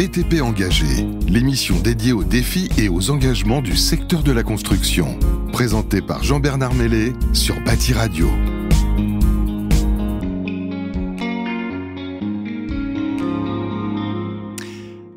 BTP Engagé, l'émission dédiée aux défis et aux engagements du secteur de la construction, présentée par Jean-Bernard Mellet sur Bâti Radio.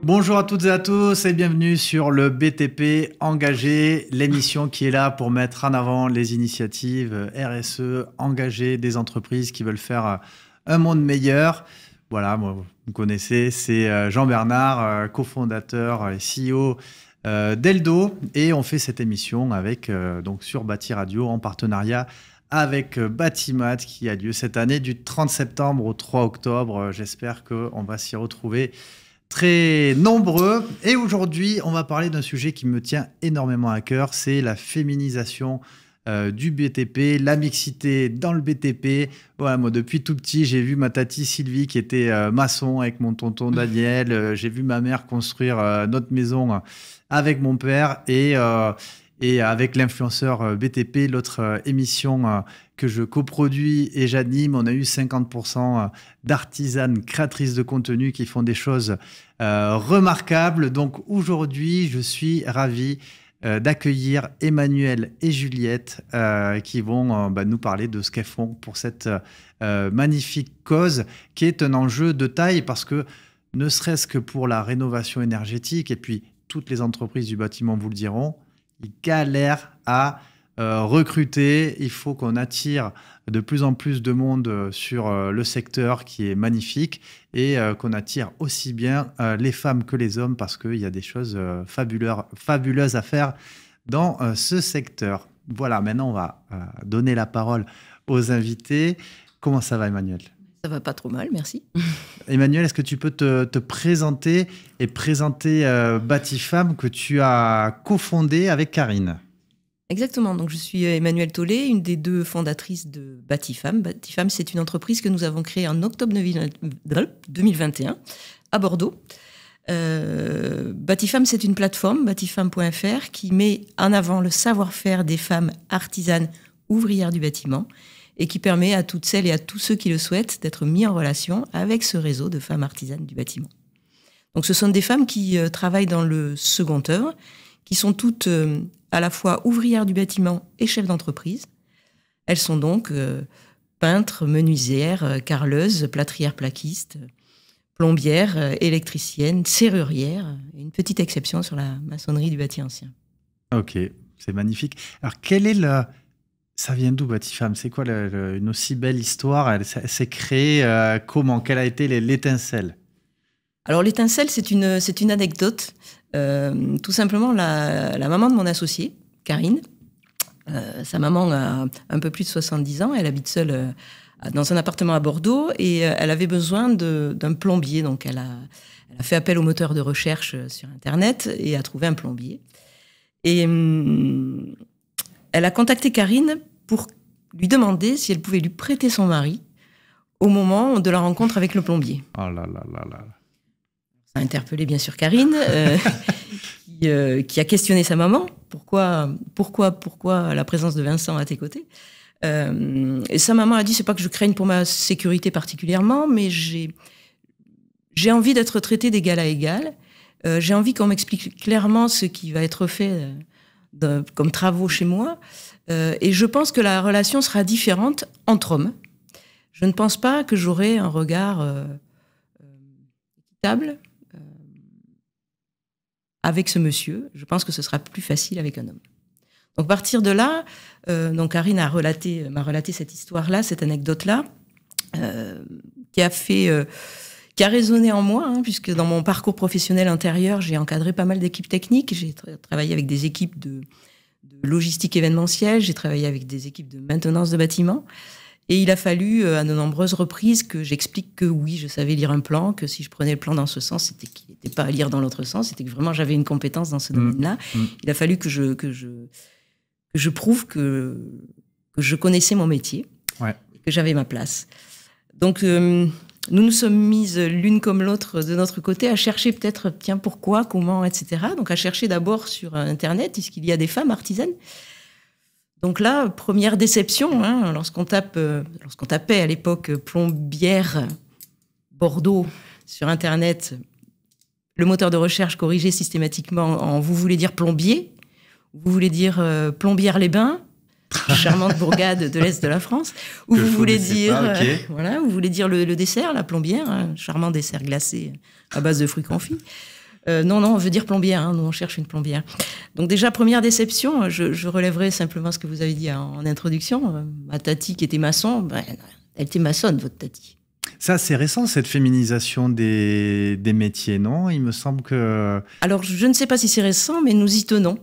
Bonjour à toutes et à tous et bienvenue sur le BTP Engagé, l'émission qui est là pour mettre en avant les initiatives RSE engagées des entreprises qui veulent faire un monde meilleur. Voilà, moi, vous connaissez, c'est euh, Jean Bernard, euh, cofondateur et CEO euh, d'Eldo. Et on fait cette émission avec, donc, sur Bâti Radio en partenariat avec Batimat qui a lieu cette année du 30 septembre au 3 octobre. J'espère qu'on va s'y retrouver très nombreux. Et aujourd'hui, on va parler d'un sujet qui me tient énormément à cœur, c'est la féminisation euh, du BTP, la mixité dans le BTP. moi, depuis tout petit, j'ai vu ma tati Sylvie qui était euh, maçon avec mon tonton Daniel. Euh, j'ai vu ma mère construire notre maison avec mon père et, et avec l'influenceur BTP, l'autre émission que je coproduis et j'anime. On a eu 50% d'artisanes créatrices de contenu qui font des choses remarquables. Donc aujourd'hui, je suis ravi euh, d'accueillir Emmanuel et Juliette euh, qui vont euh, bah, nous parler de ce qu'elles font pour cette magnifique cause qui est un enjeu de taille parce que ne serait-ce que pour la rénovation énergétique et puis toutes les entreprises du bâtiment vous le diront, ils galèrent à euh, recruter, il faut qu'on attire de plus en plus de monde euh, sur euh, le secteur qui est magnifique et qu'on attire aussi bien les femmes que les hommes parce qu'il y a des choses fabuleuses à faire dans ce secteur. Voilà, maintenant on va donner la parole aux invités. Comment ça va Emmanuel ça va pas trop mal, merci. Emmanuel, est-ce que tu peux te, te présenter et présenter Batifam que tu as cofondé avec Karine Exactement. Donc, je suis euh, Emmanuelle Tollet, une des deux fondatrices de Batifam. Batifam, c'est une entreprise que nous avons créée en octobre 2021 euh, à Bordeaux. Euh, batifam, c'est une plateforme, batifam.fr, qui met en avant le savoir-faire des femmes artisanes ouvrières du bâtiment et qui permet à toutes celles et à tous ceux qui le souhaitent d'être mis en relation avec ce réseau de femmes artisanes du bâtiment. Donc ce sont des femmes qui travaillent dans le second œuvre qui sont toutes euh, à la fois ouvrières du bâtiment et chefs d'entreprise. Elles sont donc euh, peintres, menuisières, euh, carleuses, plâtrières plaquistes, plombières, électriciennes, serrurières. Une petite exception sur la maçonnerie du bâti ancien. Ok, c'est magnifique. Alors, quelle est la, ça vient d'où, Batifam C'est quoi une aussi belle histoire Elle, s'est créée comment Quelle a été l'étincelle Alors, l'étincelle, c'est une, c'est une anecdote euh, tout simplement la, maman de mon associé, Karine. Euh, sa maman a un peu plus de 70 ans, elle habite seule euh, dans un appartement à Bordeaux et elle avait besoin d'un plombier. Donc elle a, fait appel au moteur de recherche sur Internet et a trouvé un plombier. Et mm, elle a contacté Karine pour lui demander si elle pouvait lui prêter son mari au moment de la rencontre avec le plombier. Oh là là là là a interpellé bien sûr Karine, euh, euh, qui, a questionné sa maman. Pourquoi, pourquoi, pourquoi la présence de Vincent à tes côtés euh, et Sa maman a dit c'est pas que je craigne pour ma sécurité particulièrement, mais j'ai j'ai envie d'être traitée d'égal à égal. j'ai envie qu'on m'explique clairement ce qui va être fait comme travaux chez moi. et je pense que la relation sera différente entre hommes. Je ne pense pas que j'aurai un regard équitable avec ce monsieur, je pense que ce sera plus facile avec un homme. Donc, partir de là, euh, donc Karine a relaté, m'a relaté cette histoire-là, cette anecdote-là, euh, qui a fait, euh, qui a résonné en moi, hein, puisque dans mon parcours professionnel intérieur, j'ai encadré pas mal d'équipes techniques. J'ai travaillé avec des équipes de logistique événementielle, j'ai travaillé avec des équipes de maintenance de bâtiments. Et il a fallu euh, à de nombreuses reprises que j'explique que oui, je savais lire un plan, que si je prenais le plan dans ce sens, c'était qu'il n'était pas à lire dans l'autre sens, c'était que vraiment j'avais une compétence dans ce mmh. domaine-là. Mmh. Il a fallu que je, que je, je prouve que, je connaissais mon métier, que j'avais ma place. Donc, euh, nous nous sommes mises l'une comme l'autre de notre côté à chercher peut-être, tiens, pourquoi, comment, etc. Donc, à chercher d'abord sur Internet, est-ce qu'il y a des femmes artisanes donc là, première déception, hein, lorsqu'on tape, euh, lorsqu'on tapait à l'époque plombière Bordeaux sur Internet, le moteur de recherche corrigeait systématiquement en vous voulez dire plombier, vous voulez dire euh, plombière-les-bains, charmante bourgade de l'est de la France, ou « vous voulez, dire, euh, vous voulez dire, le, dessert, la plombière, hein, charmant dessert glacé à base de fruits confits. Euh, non, non, on veut dire plombière. Hein. nous, on cherche une plombière. Donc déjà, première déception, je, relèverai simplement ce que vous avez dit en, introduction. Euh, ma tati qui était maçon, ben, elle était maçonne, votre tati. Ça, c'est récent, cette féminisation des, métiers, non Il me semble que... Alors, je ne sais pas si c'est récent, mais nous y tenons.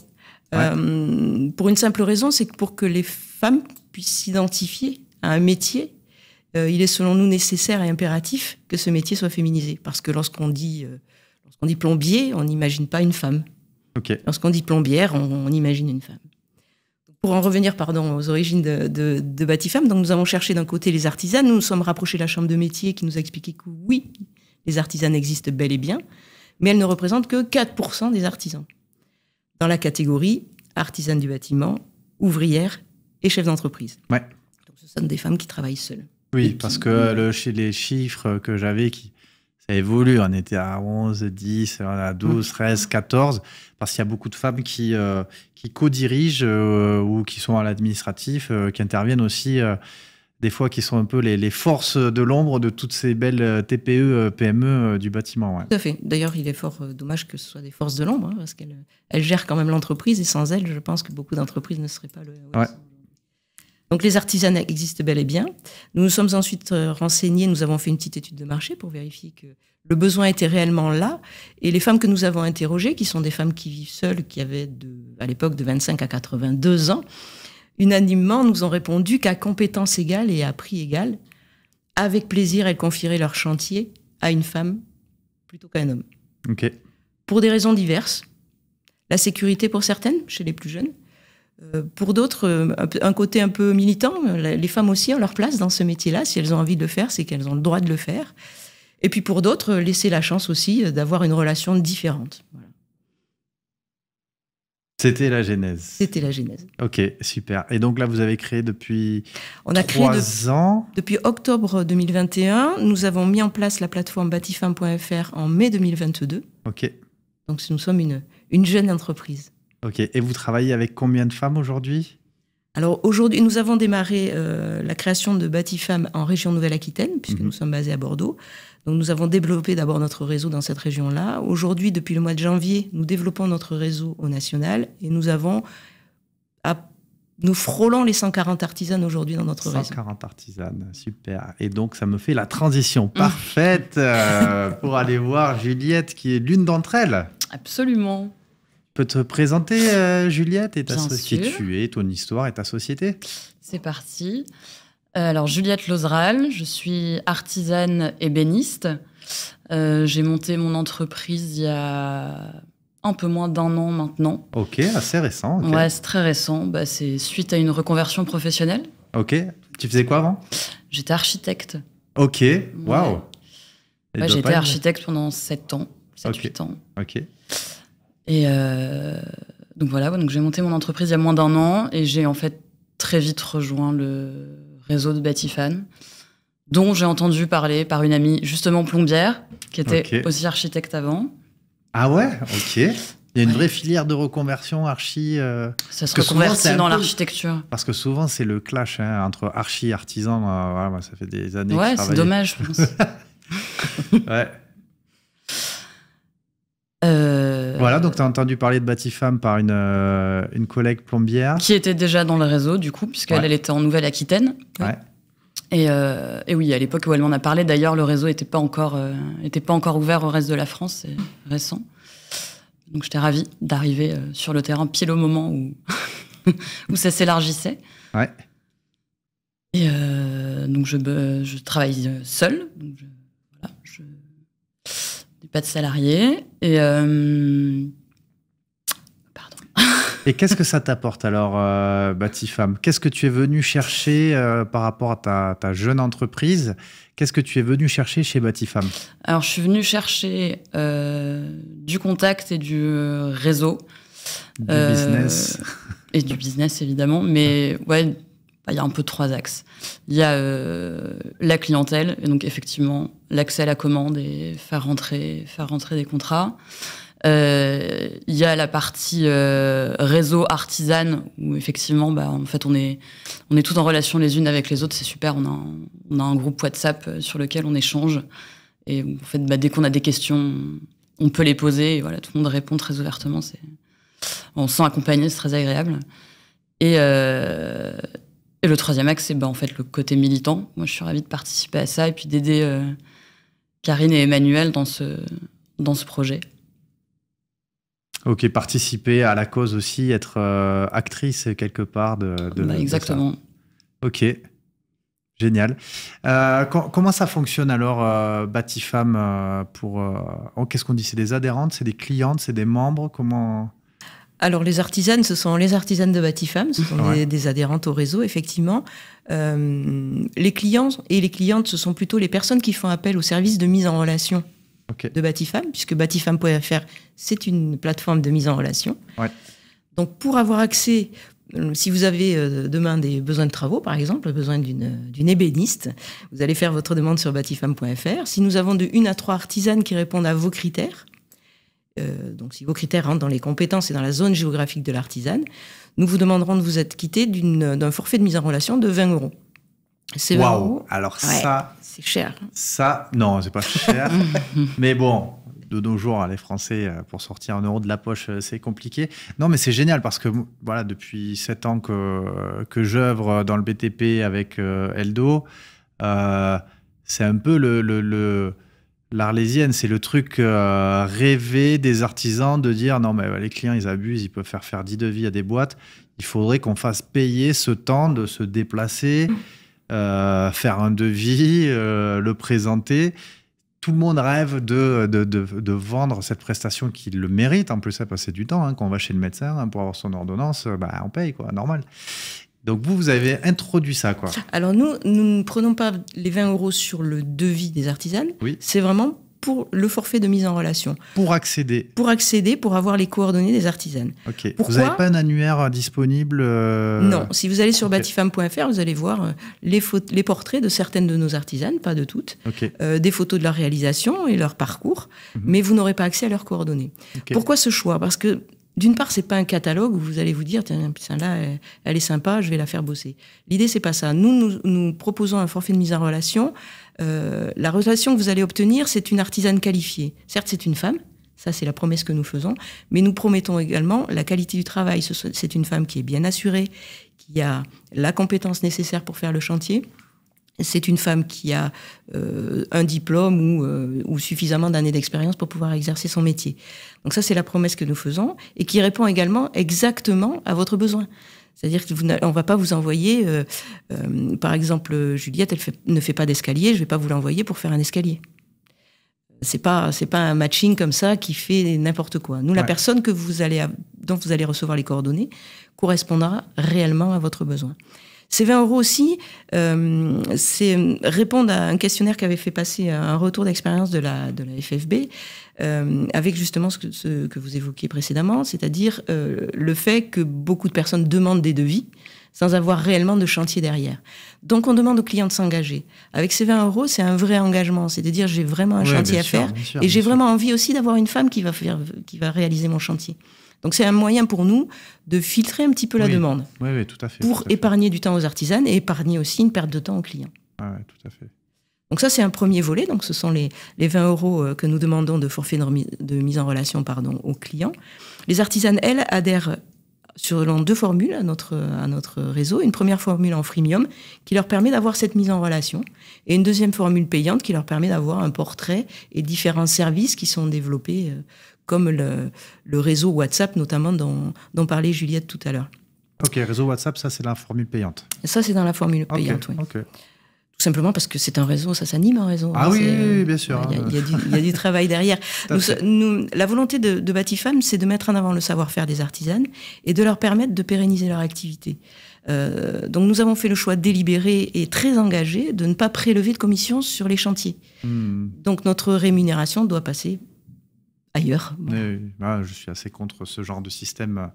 Euh, pour une simple raison, c'est que pour que les femmes puissent s'identifier à un métier, il est selon nous nécessaire et impératif que ce métier soit féminisé. Parce que lorsqu'on dit Lorsqu'on dit plombier, on n'imagine pas une femme. Okay. Lorsqu'on dit plombière, on, imagine une femme. Pour en revenir pardon, aux origines de, de, Femmes, nous avons cherché d'un côté les artisans, nous nous sommes rapprochés de la chambre de métier qui nous a expliqué que oui, les artisans existent bel et bien, mais elles ne représentent que 4% des artisans. Dans la catégorie artisanes du bâtiment, ouvrières et chefs d'entreprise. ce sont des femmes qui travaillent seules. Oui, parce que le, les chiffres que j'avais qui, ça évolue. On était à 11, 10, à 12, 13, 14, parce qu'il y a beaucoup de femmes qui, euh, qui co-dirigent euh, ou qui sont à l'administratif, euh, qui interviennent aussi, des fois, qui sont un peu les, forces de l'ombre de toutes ces belles TPE, PME du bâtiment. Tout à fait. D'ailleurs, il est fort dommage que ce soit des forces de l'ombre, hein, parce qu'elles gèrent quand même l'entreprise, et sans elles, je pense que beaucoup d'entreprises ne seraient pas le. Donc les artisanats existent bel et bien. Nous nous sommes ensuite euh, renseignés, nous avons fait une petite étude de marché pour vérifier que le besoin était réellement là. Et les femmes que nous avons interrogées, qui sont des femmes qui vivent seules, qui avaient de, à l'époque de 25 à 82 ans, unanimement nous ont répondu qu'à compétence égale et à prix égal, avec plaisir, elles confieraient leur chantier à une femme plutôt qu'à un homme. Pour des raisons diverses. La sécurité pour certaines, chez les plus jeunes. Euh, pour d'autres, euh, un côté un peu militant, les femmes aussi ont leur place dans ce métier-là. Si elles ont envie de le faire, c'est qu'elles ont le droit de le faire. Et puis pour d'autres, euh, laisser la chance aussi d'avoir une relation différente. C'était la genèse. C'était la genèse. Ok, super. Et donc là, vous avez créé depuis On a trois créé ans. Depuis octobre 2021, nous avons mis en place la plateforme batifam.fr en mai 2022. Ok. Donc nous sommes une jeune entreprise. Ok, et vous travaillez avec combien de femmes aujourd'hui alors aujourd'hui, nous avons démarré euh, la création de Batifam en région Nouvelle-Aquitaine, puisque nous mhm. sommes basés à Bordeaux. Donc nous avons développé d'abord notre réseau dans cette région-là. Aujourd'hui, depuis le mois de janvier, nous développons notre réseau au national et nous avons, nous frôlons les 140 artisanes aujourd'hui dans notre réseau. 140 artisanes, super. Et donc ça me fait la transition mm. parfaite euh, pour aller voir Juliette, qui est l'une d'entre elles. Absolument peux te présenter, euh, Juliette, et ta qui tu es, ton histoire et ta société C'est parti. Euh, alors, Juliette Lozeral, je suis artisane ébéniste. Euh, j'ai monté mon entreprise il y a un peu moins d'un an maintenant. Ok, assez récent. Ouais, c'est très récent. Bah, c'est suite à une reconversion professionnelle. Ok. Tu faisais quoi avant J'étais architecte. Ok, waouh. Wow. J'étais architecte pendant 7 ans, 7-8 ans. Ok. Et euh, donc voilà, donc j'ai monté mon entreprise il y a moins d'un an et j'ai en fait très vite rejoint le réseau de Batifan, dont j'ai entendu parler par une amie justement plombière, qui était aussi architecte avant. Ah ouais, ok. Il y a une vraie filière de reconversion archi. Euh, ça se reconvertit dans l'architecture. Parce que souvent, c'est le clash hein, entre archi et artisan. ça fait des années ouais, Ouais, c'est dommage, je pense. ouais. Euh, voilà, donc tu as entendu parler de Batifam par une, euh, une collègue plombière. Qui était déjà dans le réseau, du coup, puisqu'elle elle était en Nouvelle-Aquitaine. Ouais. Et, euh, et, oui, à l'époque où elle m'en a parlé, d'ailleurs, le réseau n'était pas, encore, euh, était pas encore ouvert au reste de la France, c'est récent. Donc j'étais ravie d'arriver sur le terrain pile au moment où, où ça s'élargissait. Ouais. Et donc je, je travaille seule, pas de salarié. Et. Euh, pardon. et qu'est-ce que ça t'apporte alors, euh, Batifam Qu'est-ce que tu es venu chercher euh, par rapport à ta, jeune entreprise Qu'est-ce que tu es venu chercher chez Batifam Alors, je suis venu chercher du contact et du réseau. Du business. Et du business, évidemment. Mais ouais, bah, il y a un peu trois axes. Il y a euh, la clientèle, et donc effectivement l'accès à la commande et faire rentrer, faire rentrer des contrats. Euh, il y a la partie euh, réseau artisan, où effectivement, bah, en fait, on est, on est tous en relation les unes avec les autres. C'est super. On a, un, on a un groupe WhatsApp sur lequel on échange et en fait, bah, dès qu'on a des questions, on peut les poser. Et voilà, tout le monde répond très ouvertement. C'est, on se sent accompagné, c'est très agréable. Et, et le troisième axe, c'est ben, en fait le côté militant. Moi, je suis ravie de participer à ça et puis d'aider euh, Karine et Emmanuel dans ce, dans ce projet. Ok, participer à la cause aussi, être euh, actrice quelque part de. de bah, exactement. Ok. Génial. Euh, comment ça fonctionne alors, Batifam pour Qu'est-ce qu'on dit C'est des adhérentes, c'est des clientes, c'est des membres Comment alors les artisanes, ce sont les artisanes de Batifam, ce sont des, adhérentes au réseau, effectivement. Euh, les clients et les clientes, ce sont plutôt les personnes qui font appel au service de mise en relation de Batifam, puisque batifam.fr, c'est une plateforme de mise en relation. Donc pour avoir accès, euh, si vous avez euh, demain des besoins de travaux, par exemple, besoin d'une ébéniste, vous allez faire votre demande sur batifam.fr. Si nous avons de 1 à 3 artisanes qui répondent à vos critères, euh, donc si vos critères rentrent dans les compétences et dans la zone géographique de l'artisane, nous vous demanderons de vous être quitté d'un forfait de mise en relation de 20 euros. C'est 20 wow. Alors ça, c'est cher. Ça, non, c'est pas cher. mais bon, de nos jours, les Français, euh, pour sortir un euro de la poche, euh, c'est compliqué. Non, mais c'est génial parce que voilà, depuis 7 ans que, que j'œuvre dans le BTP avec Eldo, c'est un peu le, le L'Arlésienne, c'est le truc euh, rêvé des artisans de dire non, mais les clients, ils abusent, ils peuvent faire faire 10 devis à des boîtes. Il faudrait qu'on fasse payer ce temps de se déplacer, mm. euh, faire un devis, euh, le présenter. Tout le monde rêve de, de, vendre cette prestation qu'il le mérite. En plus, ça passer du temps. Hein, quand on va chez le médecin hein, pour avoir son ordonnance, bah, on paye, quoi, normal. Donc vous, vous avez introduit ça, quoi. Alors nous, nous ne prenons pas les 20 euros sur le devis des artisans. Oui. C'est vraiment pour le forfait de mise en relation. Pour accéder Pour accéder, pour avoir les coordonnées des artisanes. Ok. vous n'avez pas un annuaire euh, disponible euh, Non. Si vous allez sur batifam.fr, vous allez voir euh, les, les portraits de certaines de nos artisanes, pas de toutes, des photos de leur réalisation et leur parcours, mhm. mais vous n'aurez pas accès à leurs coordonnées. Pourquoi ce choix Parce que d'une part, c'est pas un catalogue où vous allez vous dire, tiens, là, elle est sympa, je vais la faire bosser. L'idée, c'est pas ça. Nous, nous, proposons un forfait de mise en relation. Euh, la relation que vous allez obtenir, c'est une artisane qualifiée. Certes, c'est une femme. Ça, c'est la promesse que nous faisons. Mais nous promettons également la qualité du travail. C'est une femme qui est bien assurée, qui a la compétence nécessaire pour faire le chantier, c'est une femme qui a euh, un diplôme euh, ou, suffisamment d'années d'expérience pour pouvoir exercer son métier. Donc ça, c'est la promesse que nous faisons et qui répond également exactement à votre besoin. C'est-à-dire qu'on ne va pas vous envoyer, euh, par exemple, Juliette, elle ne fait pas d'escalier, je ne vais pas vous l'envoyer pour faire un escalier. C'est pas pas un matching comme ça qui fait n'importe quoi. Nous, la personne que vous dont vous allez recevoir les coordonnées correspondra réellement à votre besoin. Ces 20 euros aussi, euh, c'est euh, répondre à un questionnaire qu'avait fait passer un retour d'expérience de la, de la FFB, euh, avec justement ce que, que, vous évoquiez précédemment, c'est-à-dire le fait que beaucoup de personnes demandent des devis sans avoir réellement de chantier derrière. Donc on demande aux clients de s'engager. Avec ces 20 euros, c'est un vrai engagement, c'est-à-dire j'ai vraiment un chantier à faire et j'ai vraiment envie aussi d'avoir une femme qui va, faire, qui va réaliser mon chantier. Donc c'est un moyen pour nous de filtrer un petit peu la demande. Oui, tout à fait. Pour épargner du temps aux artisans et épargner aussi une perte de temps aux clients. Ah oui, tout à fait. Donc ça, c'est un premier volet. Donc ce sont les, les 20 euros euh, que nous demandons de forfait de, mise en relation pardon, aux clients. Les artisanes, elles, adhèrent selon deux formules à notre, à notre réseau. Une première formule en freemium qui leur permet d'avoir cette mise en relation et une deuxième formule payante qui leur permet d'avoir un portrait et différents services qui sont développés euh, comme le, réseau WhatsApp notamment dont, parlait Juliette tout à l'heure. Ok, réseau WhatsApp, ça c'est dans la formule payante. Ça c'est dans la formule payante, oui. Tout simplement parce que c'est un réseau, ça s'anime un réseau. Ah oui, euh, bien sûr. Hein. Il y, a du travail derrière. Nous, la volonté de, de Batifam, c'est de mettre en avant le savoir-faire des artisanes et de leur permettre de pérenniser leur activité. Euh, donc nous avons fait le choix délibéré et très engagé de ne pas prélever de commission sur les chantiers. Hmm. Donc notre rémunération doit passer ailleurs. Ah, je suis assez contre ce genre de système euh,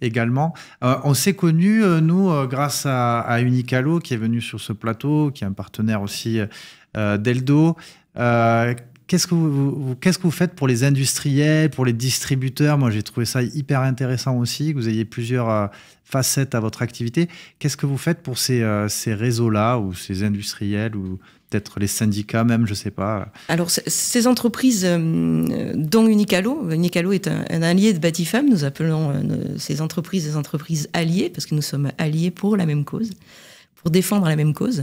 également. Euh, on s'est connu, euh, nous, grâce à, Unicalo, qui est venu sur ce plateau, qui est un partenaire aussi d'Eldo. Qu'est-ce que vous, faites pour les industriels, pour les distributeurs Moi, j'ai trouvé ça hyper intéressant aussi, que vous ayez plusieurs facettes à votre activité. Qu'est-ce que vous faites pour ces, ces réseaux-là, ou ces industriels, ou peut-être les syndicats même, je ne sais pas. Alors ces entreprises, euh, dont Unicalo, Unicalo est un, allié de Batifam, nous appelons euh, ces entreprises des entreprises alliées parce que nous sommes alliés pour la même cause pour défendre la même cause.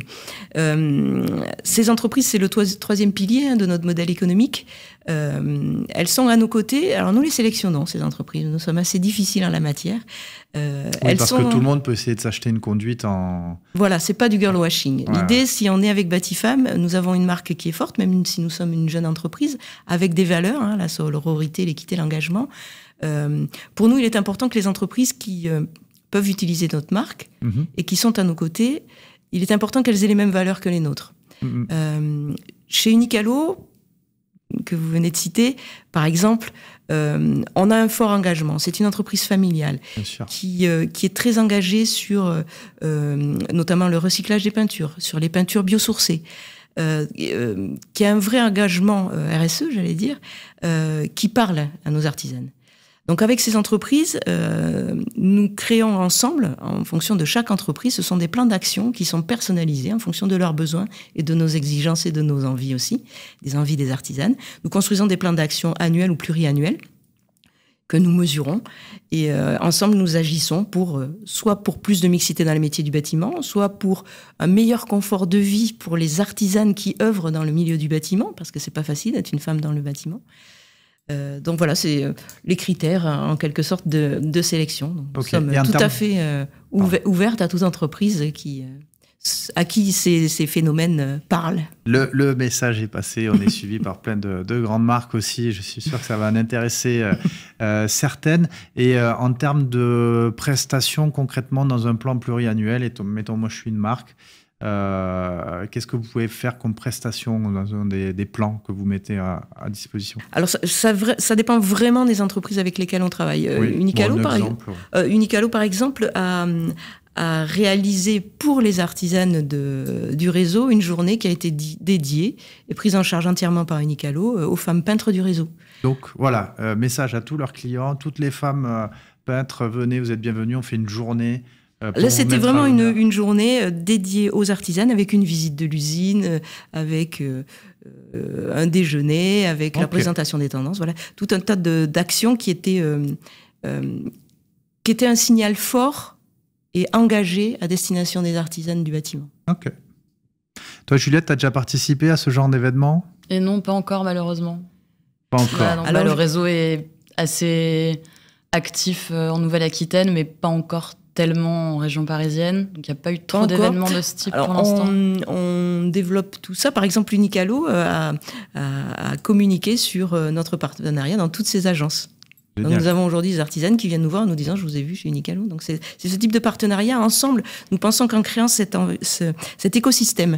Euh, ces entreprises, c'est le troisième pilier hein, de notre modèle économique. Euh, elles sont à nos côtés. Alors nous les sélectionnons, ces entreprises. Nous sommes assez difficiles en la matière. Euh, parce que tout le monde peut essayer de s'acheter une conduite en... Voilà, c'est pas du girl washing. L'idée, si on est avec Batifam, nous avons une marque qui est forte, même si nous sommes une jeune entreprise, avec des valeurs, hein, la sororité, l'équité, l'engagement. Euh, pour nous, il est important que les entreprises qui euh, peuvent utiliser notre marque mhm. et qui sont à nos côtés, il est important qu'elles aient les mêmes valeurs que les nôtres. Mhm. Euh, chez Unicalo, que vous venez de citer, par exemple, euh, on a un fort engagement. C'est une entreprise familiale qui, euh, qui est très engagée sur notamment le recyclage des peintures, sur les peintures biosourcées. qui a un vrai engagement RSE, j'allais dire, qui parle à nos artisanes. Donc avec ces entreprises, euh, nous créons ensemble, en fonction de chaque entreprise, ce sont des plans d'action qui sont personnalisés en fonction de leurs besoins et de nos exigences et de nos envies aussi, des envies des artisanes. Nous construisons des plans d'action annuels ou pluriannuels que nous mesurons et euh, ensemble nous agissons pour euh, soit pour plus de mixité dans le métier du bâtiment, soit pour un meilleur confort de vie pour les artisanes qui œuvrent dans le milieu du bâtiment parce que c'est pas facile d'être une femme dans le bâtiment. Euh, donc voilà, c'est euh, les critères hein, en quelque sorte de, de sélection. Donc, Nous sommes tout à fait euh, ouverte ouvertes à toutes entreprises qui, à qui ces, ces phénomènes parlent. Le, le, message est passé, on est suivi par plein de, grandes marques aussi, je suis sûr que ça va en intéresser certaines. Et en termes de prestations concrètement dans un plan pluriannuel, et mettons moi je suis une marque, euh, qu'est-ce que vous pouvez faire comme prestation dans des, des plans que vous mettez à, disposition Alors, ça, dépend vraiment des entreprises avec lesquelles on travaille. Unicalo, par exemple. par exemple, a, réalisé pour les artisanes de, du réseau une journée qui a été dédiée et prise en charge entièrement par Unicalo euh, aux femmes peintres du réseau. Donc, voilà, euh, message à tous leurs clients, toutes les femmes peintres, venez, vous êtes bienvenus, on fait une journée euh, Là, c'était vraiment une, journée euh, dédiée aux artisanes avec une visite de l'usine, euh, avec un déjeuner, avec la présentation des tendances. Voilà, tout un tas d'actions qui étaient qui étaient un signal fort et engagé à destination des artisanes du bâtiment. Ok. Toi, Juliette, tu as déjà participé à ce genre d'événement Et non, pas encore, malheureusement. Pas encore. Bah, Alors, le réseau est assez actif en Nouvelle-Aquitaine, mais pas encore tellement en région parisienne. Donc il n'y a pas eu trop d'événements de ce type pour l'instant. On, développe tout ça. Par exemple, Unicalo euh, a, communiqué sur euh, notre partenariat dans toutes ses agences. nous avons aujourd'hui des artisanes qui viennent nous voir en nous disant Je vous ai vu chez Unicalo. Donc c'est ce type de partenariat ensemble. Nous pensons qu'en créant cet, écosystème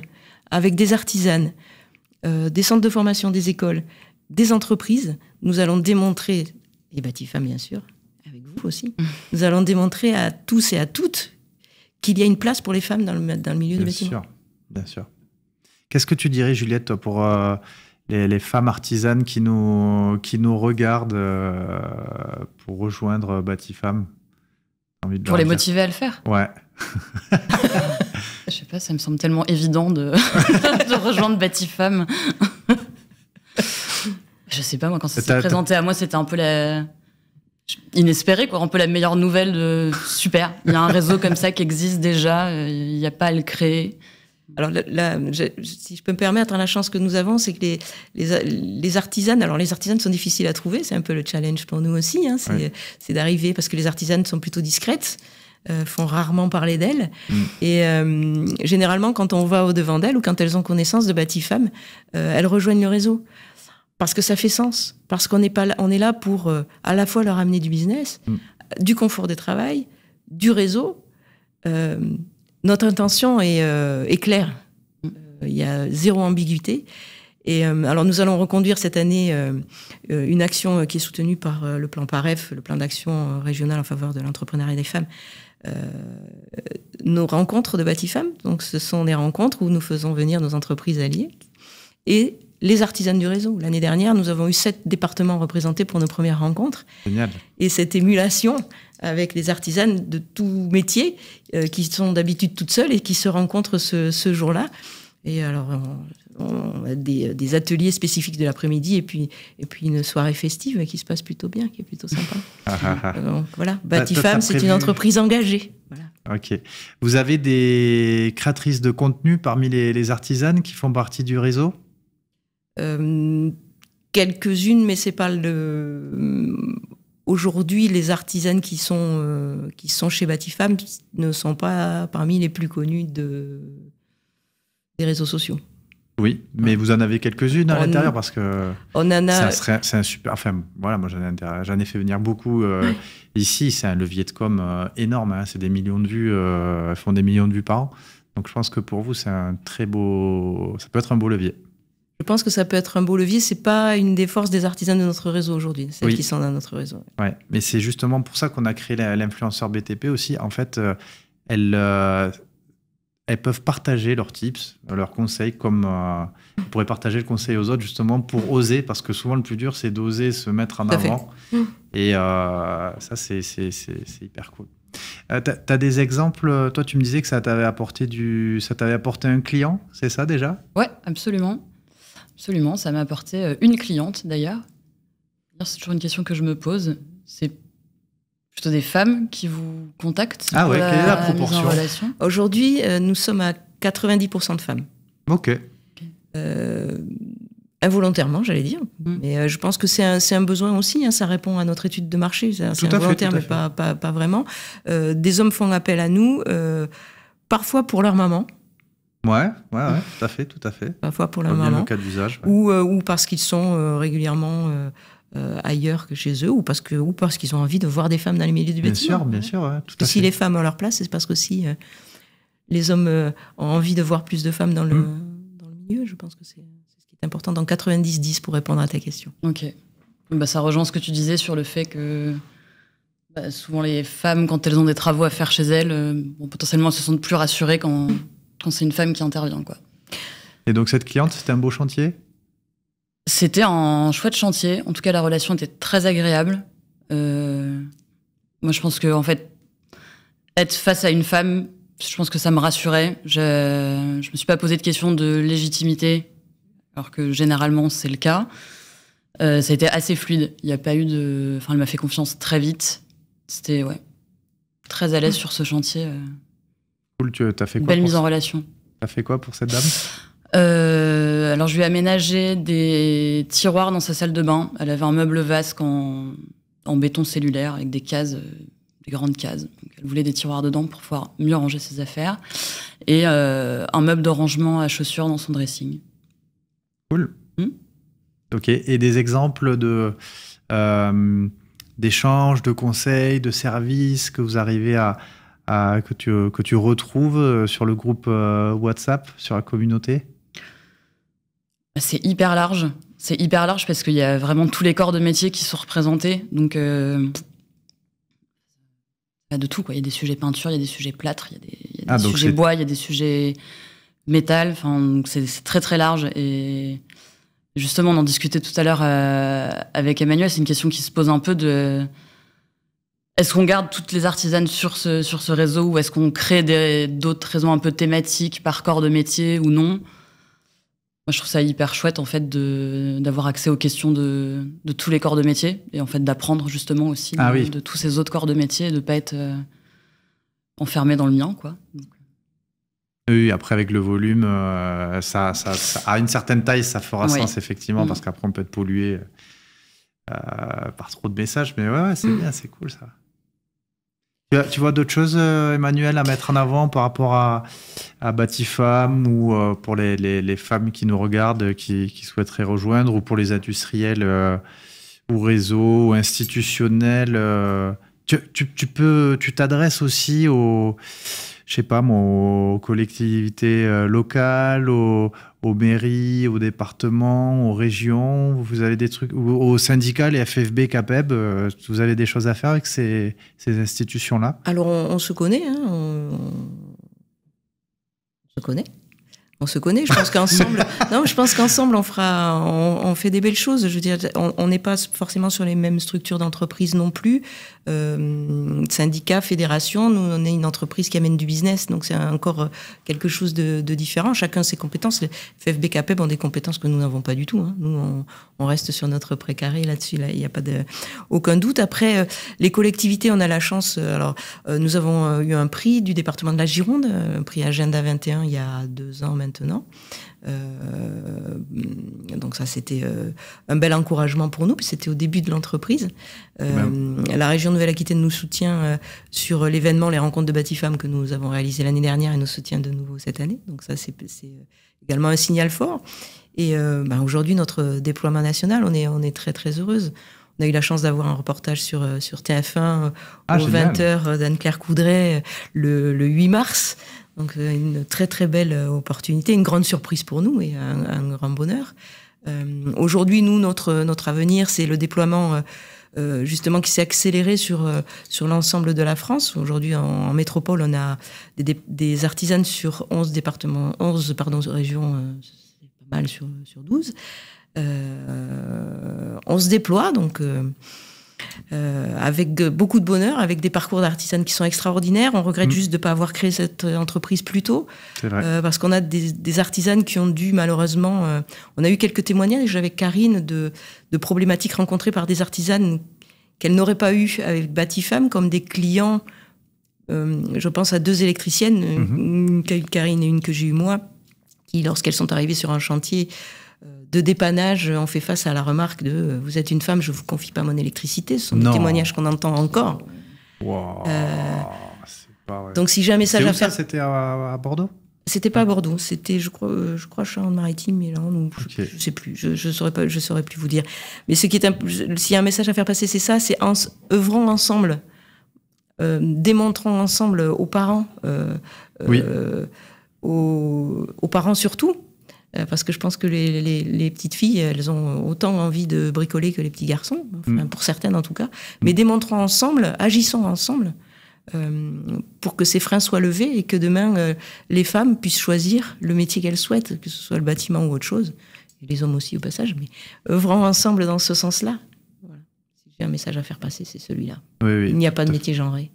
avec des artisanes, euh, des centres de formation, des écoles, des entreprises, nous allons démontrer, et Batifam bien sûr, avec vous aussi, nous allons démontrer à tous et à toutes qu'il y a une place pour les femmes dans le, dans le milieu bien du bâtiment. Bien sûr, bien sûr. Qu'est-ce que tu dirais, Juliette, pour euh, les, femmes artisanes qui nous, qui nous regardent euh, pour rejoindre euh, Batifam, Femmes Pour les motiver à le faire Ouais. Je sais pas, ça me semble tellement évident de, de rejoindre Batifam. Je sais pas, moi, quand ça s'est présenté à moi, c'était un peu la Inespéré quoi, un peu la meilleure nouvelle de super. Il y a un réseau comme ça qui existe déjà, il n'y a pas à le créer. Alors là, si je peux me permettre, la chance que nous avons, c'est que les, les, artisanes, alors les artisanes sont difficiles à trouver, c'est un peu le challenge pour nous aussi, hein. c'est d'arriver, parce que les artisanes sont plutôt discrètes, euh, font rarement parler d'elles. Mm. Et euh, généralement, quand on va au devant d'elles ou quand elles ont connaissance de Batifam, euh, elles rejoignent le réseau parce que ça fait sens, parce qu'on est, pas là, on est là pour euh, à la fois leur amener du business, mm. euh, du confort de travail, du réseau. Euh, notre intention est, claire. Mm. Il y a zéro ambiguïté. Et alors nous allons reconduire cette année une action qui est soutenue par le plan PAREF, le plan d'action régional en faveur de l'entrepreneuriat des femmes. nos rencontres de Batifem, donc ce sont des rencontres où nous faisons venir nos entreprises alliées et les artisans du réseau. L'année dernière, nous avons eu sept départements représentés pour nos premières rencontres. Et cette émulation avec les artisanes de tout métier euh, qui sont d'habitude toutes seules et qui se rencontrent ce, jour-là. Et alors, on, a des, ateliers spécifiques de l'après-midi et puis, une soirée festive qui se passe plutôt bien, qui est plutôt sympa. Ah, ah, ah. Euh, donc voilà, Batifam, c'est une entreprise engagée. Ok. Vous avez des créatrices de contenu parmi les artisanes qui font partie du réseau euh, quelques-unes, mais c'est pas le. Aujourd'hui, les artisanes qui sont, euh, qui sont chez Batifam ne sont pas parmi les plus connues de, des réseaux sociaux. Oui, mais vous en avez quelques-unes à l'intérieur parce que on en a. C'est un, super. Enfin, voilà, moi j'en ai, fait venir beaucoup euh, ici. C'est un levier de com énorme. Hein. c'est des millions de vues. elles font des millions de vues par an. Donc je pense que pour vous, c'est un très beau. Ça peut être un beau levier. Je pense que ça peut être un beau levier. C'est pas une des forces des artisans de notre réseau aujourd'hui, celles qui sont dans notre réseau. Ouais, mais c'est justement pour ça qu'on a créé l'influenceur BTP aussi. En fait, euh, euh, elles, peuvent partager leurs tips, leurs conseils, comme elles euh, pourraient partager le conseil aux autres justement pour oser, parce que souvent le plus dur c'est d'oser se mettre en avant. Mmh. Et ça, c'est hyper cool. tu as, des exemples Toi, tu me disais que ça t'avait apporté du, ça apporté un client, c'est ça déjà Ouais, absolument. Absolument, ça m'a apporté euh, une cliente d'ailleurs. C'est toujours une question que je me pose. C'est plutôt des femmes qui vous contactent Ah ouais, quelle est la proportion Aujourd'hui, euh, nous sommes à 90% de femmes. Ok. Euh, involontairement, j'allais dire. Mm. Mais je pense que c'est un, besoin aussi. Hein. ça répond à notre étude de marché. C'est involontaire, fait, mais pas, pas, vraiment. des hommes font appel à nous, parfois pour leur maman. Ouais, ouais, tout à fait, tout à fait. Parfois pour la maman. cas Ou, euh, ou, parce qu'ils sont euh, régulièrement euh, ailleurs que chez eux, ou parce que, ou parce qu'ils ont envie de voir des femmes dans les milieux du bien Bien sûr, bien sûr, tout à si les femmes ont leur place, c'est parce que si les hommes ont envie de voir plus de femmes dans le, dans le milieu, je pense que c'est ce qui est important. Dans 90-10 pour répondre à ta question. Ok. Bah, ça rejoint ce que tu disais sur le fait que bah, souvent les femmes, quand elles ont des travaux à faire chez elles, potentiellement elles se sentent plus rassurées quand quand c'est une femme qui intervient. Quoi. Et donc cette cliente, c'était un beau chantier C'était un chouette chantier. En tout cas, la relation était très agréable. Euh, moi, je pense que en fait, être face à une femme, je pense que ça me rassurait. Je ne me suis pas posé de question de légitimité, alors que généralement c'est le cas. Euh, ça a été assez fluide. Il y a pas eu de. Enfin, elle m'a fait confiance très vite. C'était ouais, très à l'aise mmh. sur ce chantier. Euh. Cool, tu as fait quoi Belle mise en relation. Tu as fait quoi pour cette dame euh, alors je lui ai aménagé des tiroirs dans sa salle de bain. Elle avait un meuble vasque en, béton cellulaire avec des cases, euh, des grandes cases. elle voulait des tiroirs dedans pour pouvoir mieux ranger ses affaires. Et euh, un meuble de rangement à chaussures dans son dressing. Cool. Hmm ok. Et des exemples de d'échanges, de conseils, de services que vous arrivez à, que, tu, que tu retrouves euh, sur le groupe euh, WhatsApp, sur la communauté bah, C'est hyper large. C'est hyper large parce qu'il y a vraiment tous les corps de métier qui sont représentés. Donc, euh, de tout. Il y a des sujets peinture, il y a des sujets plâtre, il y a des, ah, sujets bois, il y a des sujets métal. Enfin, c'est très très large. Et justement, on en discutait tout à l'heure euh, avec Emmanuel. C'est une question qui se pose un peu de est-ce qu'on garde toutes les artisanes sur ce, sur ce réseau ou est-ce qu'on crée d'autres réseaux un peu thématiques par corps de métier ou non Moi, je trouve ça hyper chouette en fait d'avoir accès aux questions de, tous les corps de métier et en fait d'apprendre justement aussi ah de, tous ces autres corps de métier et de pas être euh, enfermé dans le mien, quoi. Oui, après avec le volume, euh, ça, à une certaine taille, ça fera sens effectivement, parce mm. qu'après on peut être pollué euh, par trop de messages. Mais ouais, c'est mm. bien, c'est cool ça. Tu vois d'autres choses, euh, Emmanuel, à mettre en avant par rapport à, à Batifam ou euh, pour les, femmes qui nous regardent, qui, souhaiteraient rejoindre, ou pour les industriels euh, ou réseaux ou institutionnels tu, peux, tu t'adresses aussi aux, je sais pas, aux collectivités euh, locales, aux, mairies, aux départements, aux régions, vous avez des trucs, aux syndicats, les FFB, CAPEB, euh, vous avez des choses à faire avec ces, institutions-là Alors, on, se connaît, hein, on, se connaît. On se connaît, je pense qu'ensemble, non, je pense qu'ensemble on fera, on, fait des belles choses. Je veux dire, on n'est pas forcément sur les mêmes structures d'entreprise non plus euh, syndicats, fédérations. Nous, on est une entreprise qui amène du business, donc c'est encore euh, quelque chose de, différent. Chacun ses compétences. Les FFBKP ont des compétences que nous n'avons pas du tout. Hein. Nous, on, reste sur notre précaré là-dessus. Là, il n'y a pas de, aucun doute. Après, euh, les collectivités, on a la chance. Euh, alors, nous avons eu un prix du département de la Gironde, un prix Agenda 21, il y a deux ans maintenant. Euh, donc ça, c'était euh, un bel encouragement pour nous, puis c'était au début de l'entreprise. Euh, eh ben, La région Nouvelle-Aquitaine nous soutient euh, sur l'événement Les rencontres de Batifam que nous avons réalisé l'année dernière et nous soutient de nouveau cette année. Donc ça, c'est également un signal fort. Et ben, aujourd'hui, notre déploiement national, on est, on est très très heureuse. On a eu la chance d'avoir un reportage sur, sur TF1 ah, aux 20h d'Anne-Claire Coudray le, le, 8 mars. Donc euh, une très très belle euh, opportunité, une grande surprise pour nous et un, grand bonheur. Euh, aujourd'hui, nous, notre, notre avenir, c'est le déploiement justement qui s'est accéléré sur, sur l'ensemble de la France. Aujourd'hui, en, métropole, on a des, des, artisanes sur 11 départements, 11 pardon, régions, c'est pas mal sur, sur 12. on se déploie, donc... Euh, avec beaucoup de bonheur, avec des parcours d'artisans qui sont extraordinaires. On regrette mm. juste de ne pas avoir créé cette euh, entreprise plus tôt, euh, parce qu'on a des, des, artisanes qui ont dû malheureusement. on a eu quelques témoignages avec Karine de, problématiques rencontrées par des artisanes qu'elle n'aurait pas eu avec Batifam, comme des clients. je pense à deux électriciennes, mm-hmm. une Karine et une que j'ai eu moi, qui lorsqu'elles sont arrivées sur un chantier de dépannage, on fait face à la remarque de euh, vous êtes une femme, je ne vous confie pas mon électricité. Ce sont des témoignages qu'on entend encore. Wow, euh, pas Donc si j'ai un ça, à faire. C'était à, Bordeaux. C'était pas à Bordeaux, c'était je crois, euh, je crois en maritime mais là je, je, sais plus, je, je saurais pas, je saurais plus vous dire. Mais ce qui est, s'il y a un message à faire passer, c'est ça, c'est en, œuvrons ensemble, démontrons ensemble aux parents, aux, parents surtout, euh, parce que je pense que les, petites filles, elles ont autant envie de bricoler que les petits garçons, mm. pour certaines en tout cas. Mm. Mais démontrons ensemble, agissons ensemble euh, pour que ces freins soient levés et que demain euh, les femmes puissent choisir le métier qu'elles souhaitent, que ce soit le bâtiment ou autre chose, les hommes aussi au passage, mais œuvrons ensemble dans ce sens-là. Si j'ai un message à faire passer, c'est celui-là. Il n'y a pas de métier genré.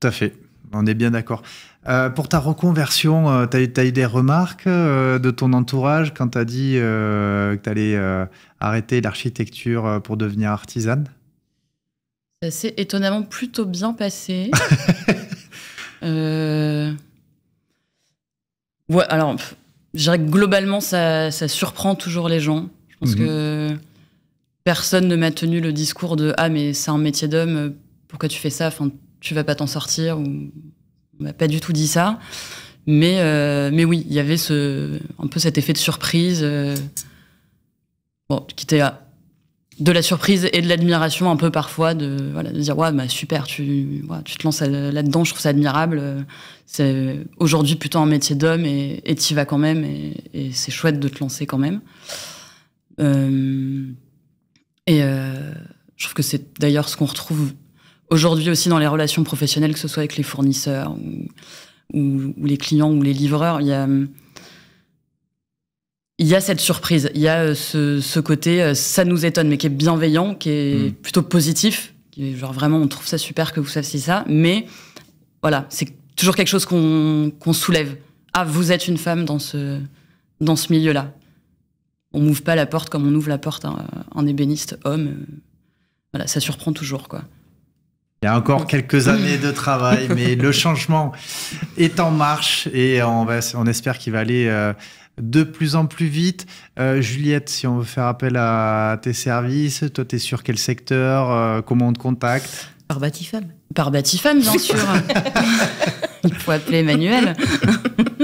Tout à fait, on est bien d'accord. Euh, pour ta reconversion, euh, tu as, eu des remarques euh, de ton entourage quand tu as dit que tu allais arrêter l'architecture pour devenir artisane Ça s'est étonnamment plutôt bien passé. alors, je dirais que globalement, ça, surprend toujours les gens. Je pense mhm. que personne ne m'a tenu le discours de Ah, mais c'est un métier d'homme, pourquoi tu fais ça enfin, Tu vas pas t'en sortir on m'a pas du tout dit ça. Mais, euh, mais oui, il y avait ce, un peu cet effet de surprise, euh, bon, qui était euh, de la surprise et de l'admiration un peu parfois, de, dire ouais, bah, super, tu, tu te lances là-dedans, je trouve ça admirable. C'est aujourd'hui plutôt un métier d'homme et tu y vas quand même et, c'est chouette de te lancer quand même. et je trouve que c'est d'ailleurs ce qu'on retrouve Aujourd'hui aussi dans les relations professionnelles, que ce soit avec les fournisseurs ou, les clients ou les livreurs, il y a, il y a cette surprise, il y a euh, ce, côté, euh, ça nous étonne, mais qui est bienveillant, qui est mm. plutôt positif. genre vraiment, on trouve ça super que vous fassiez ça, mais voilà, c'est toujours quelque chose qu'on soulève. Ah, vous êtes une femme dans ce, dans ce milieu-là. On m'ouvre pas la porte comme on ouvre la porte à un ébéniste homme. Voilà, ça surprend toujours, quoi. Il y a encore quelques années de travail, mais le changement est en marche et on, espère qu'il va aller euh, de plus en plus vite. Euh, Juliette, si on veut faire appel à tes services, toi, tu es sur quel secteur euh, Comment on te contacte Par Batifam. Par Batifam, bien sûr. Il faut appeler Emmanuel.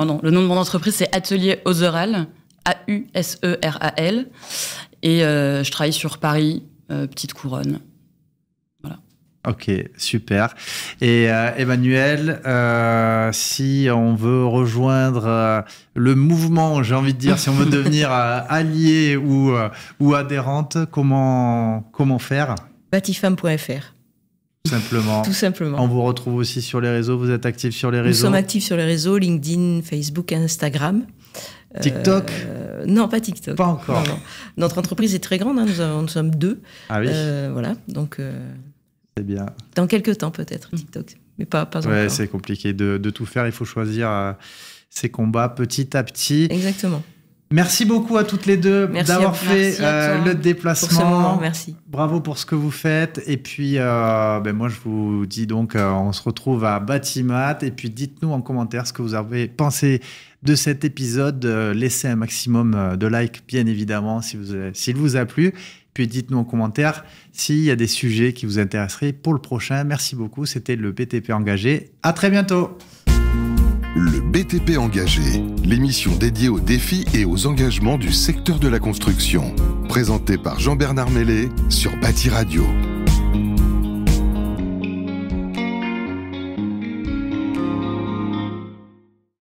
Oh non, le nom de mon entreprise, c'est Atelier ozeral A-U-S-E-R-A-L. Et je travaille sur Paris, Petite Couronne, Ok, super. Et euh, Emmanuel, euh, si on veut rejoindre euh, le mouvement, j'ai envie de dire, si on veut devenir allié ou, ou adhérente, comment, comment faire Batifam.fr. Simplement. Tout simplement. On vous retrouve aussi sur les réseaux, vous êtes actifs sur les réseaux Nous sommes actifs sur les réseaux, LinkedIn, Facebook, Instagram. TikTok Non, pas TikTok. Pas encore. Notre entreprise est très grande, hein. nous, avons, sommes deux. Ah oui. voilà, donc. Eh bien. Dans quelques temps peut-être, TikTok, mais pas, pas ouais, c'est compliqué de, tout faire. Il faut choisir euh, ses combats petit à petit. Exactement. Merci beaucoup à toutes les deux d'avoir fait euh, le hein, déplacement. merci. Bravo pour ce que vous faites. Et puis, euh, ben moi, je vous dis donc, on se retrouve à Batimat. Et puis, dites-nous en commentaire ce que vous avez pensé de cet épisode. laissez un maximum de likes, bien évidemment, si s'il vous a plu dites-nous en commentaire s'il y a des sujets qui vous intéresseraient pour le prochain. Merci beaucoup. C'était le BTP engagé. À très bientôt. Le BTP engagé, l'émission dédiée aux défis et aux engagements du secteur de la construction, présentée par Jean-Bernard Mellet sur Bâti Radio.